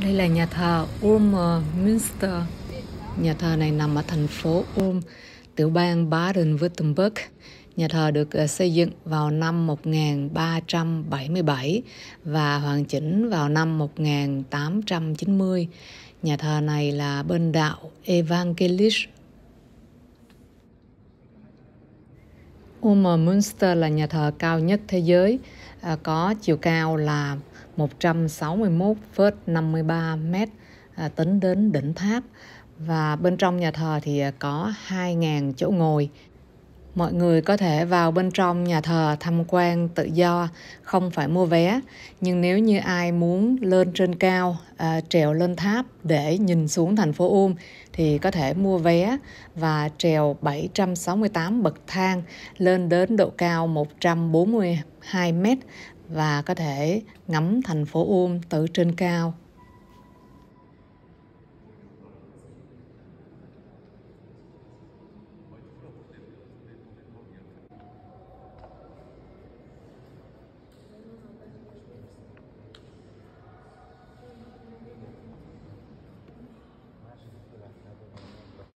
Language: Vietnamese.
Đây là nhà thờ Ulm-Münster. Ờ, nhà thờ này nằm ở thành phố Ulm, tiểu bang Baden-Württemberg. Nhà thờ được ờ, xây dựng vào năm 1377 và hoàn chỉnh vào năm 1890. Nhà thờ này là bên đạo Evangelisch Ulmer Münster là nhà thờ cao nhất thế giới, à, có chiều cao là 161,53 m à, tính đến đỉnh tháp và bên trong nhà thờ thì à, có 2.000 chỗ ngồi mọi người có thể vào bên trong nhà thờ tham quan tự do không phải mua vé nhưng nếu như ai muốn lên trên cao à, trèo lên tháp để nhìn xuống thành phố Uông thì có thể mua vé và trèo 768 bậc thang lên đến độ cao 142 mét và có thể ngắm thành phố Uông từ trên cao